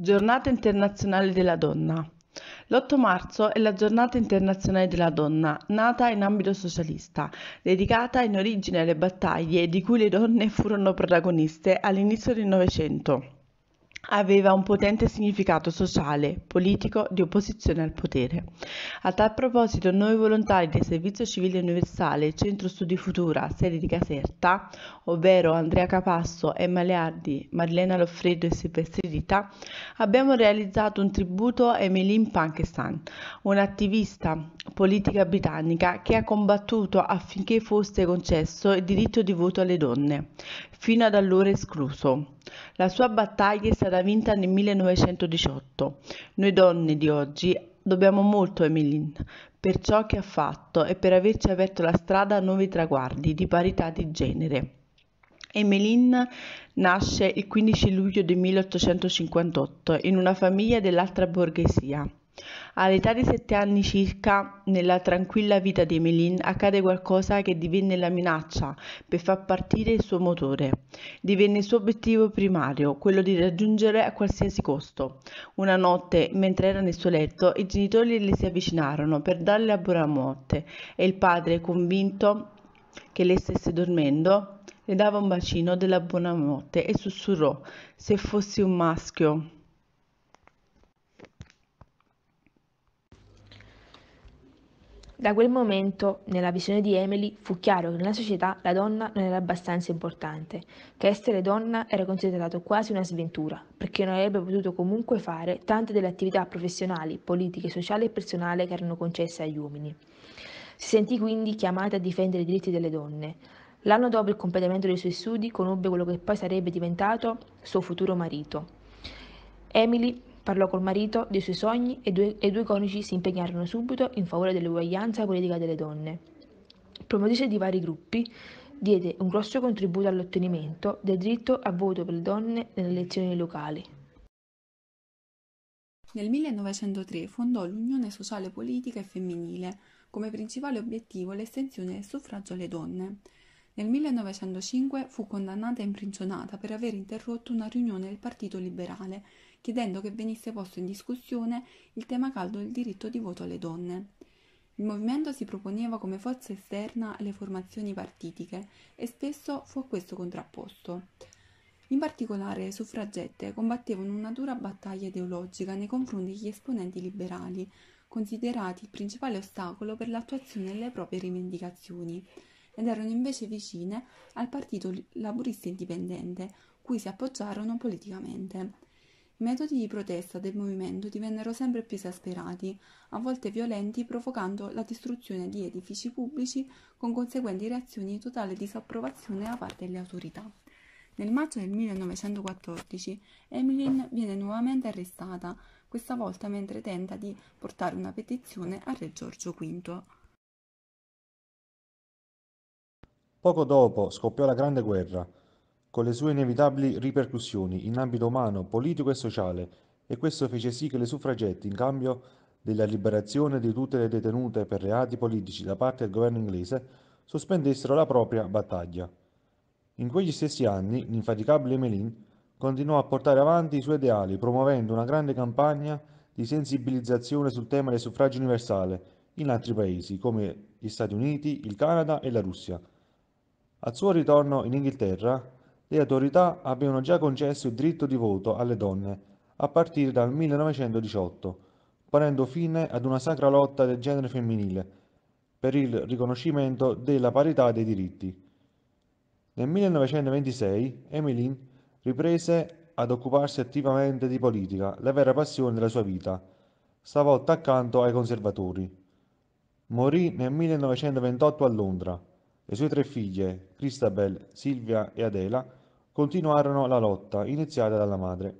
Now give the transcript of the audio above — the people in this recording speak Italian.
Giornata internazionale della donna. L'8 marzo è la giornata internazionale della donna, nata in ambito socialista, dedicata in origine alle battaglie di cui le donne furono protagoniste all'inizio del Novecento aveva un potente significato sociale, politico, di opposizione al potere. A tal proposito, noi volontari del Servizio Civile Universale Centro Studi Futura, sede di Caserta, ovvero Andrea Capasso, Emma Leardi, Marlena Loffredo e Silvestri Rita, abbiamo realizzato un tributo a Emeline Pakistan, un'attivista politica britannica che ha combattuto affinché fosse concesso il diritto di voto alle donne fino ad allora escluso. La sua battaglia è stata vinta nel 1918. Noi donne di oggi dobbiamo molto a Emeline per ciò che ha fatto e per averci aperto la strada a nuovi traguardi di parità di genere. Emeline nasce il 15 luglio del 1858 in una famiglia dell'altra borghesia. All'età di sette anni circa, nella tranquilla vita di Emeline accade qualcosa che divenne la minaccia per far partire il suo motore. Divenne il suo obiettivo primario, quello di raggiungere a qualsiasi costo. Una notte, mentre era nel suo letto, i genitori le si avvicinarono per darle a buona morte e il padre, convinto che lei stesse dormendo, le dava un bacino della buona buonanotte e sussurrò: Se fossi un maschio. Da quel momento, nella visione di Emily, fu chiaro che nella società la donna non era abbastanza importante, che essere donna era considerato quasi una sventura, perché non avrebbe potuto comunque fare tante delle attività professionali, politiche, sociali e personali che erano concesse agli uomini. Si sentì quindi chiamata a difendere i diritti delle donne. L'anno dopo il completamento dei suoi studi conobbe quello che poi sarebbe diventato suo futuro marito. Emily Parlò col marito dei suoi sogni e, due, e i due coniugi si impegnarono subito in favore dell'uguaglianza politica delle donne. Promotrice di vari gruppi, diede un grosso contributo all'ottenimento del diritto a voto per le donne nelle elezioni locali. Nel 1903 fondò l'Unione Sociale Politica e Femminile, come principale obiettivo l'estensione del suffragio alle donne. Nel 1905 fu condannata e imprigionata per aver interrotto una riunione del Partito Liberale, chiedendo che venisse posto in discussione il tema caldo del diritto di voto alle donne. Il movimento si proponeva come forza esterna alle formazioni partitiche e spesso fu a questo contrapposto. In particolare le suffragette combattevano una dura battaglia ideologica nei confronti degli esponenti liberali, considerati il principale ostacolo per l'attuazione delle proprie rivendicazioni ed erano invece vicine al Partito Laburista Indipendente, cui si appoggiarono politicamente. I metodi di protesta del movimento divennero sempre più esasperati, a volte violenti, provocando la distruzione di edifici pubblici con conseguenti reazioni di totale disapprovazione da parte delle autorità. Nel maggio del 1914 Emilin viene nuovamente arrestata, questa volta mentre tenta di portare una petizione al re Giorgio V. Poco dopo scoppiò la Grande Guerra, con le sue inevitabili ripercussioni in ambito umano, politico e sociale, e questo fece sì che le suffragette, in cambio della liberazione di tutte le detenute per reati politici da parte del governo inglese, sospendessero la propria battaglia. In quegli stessi anni l'infaticabile Melin continuò a portare avanti i suoi ideali promuovendo una grande campagna di sensibilizzazione sul tema del suffragio universale in altri paesi come gli Stati Uniti, il Canada e la Russia, al suo ritorno in Inghilterra, le autorità avevano già concesso il diritto di voto alle donne a partire dal 1918, ponendo fine ad una sacra lotta del genere femminile per il riconoscimento della parità dei diritti. Nel 1926 Emeline riprese ad occuparsi attivamente di politica, la vera passione della sua vita, stavolta accanto ai conservatori. Morì nel 1928 a Londra. Le sue tre figlie, Christabel, Silvia e Adela, continuarono la lotta iniziata dalla madre.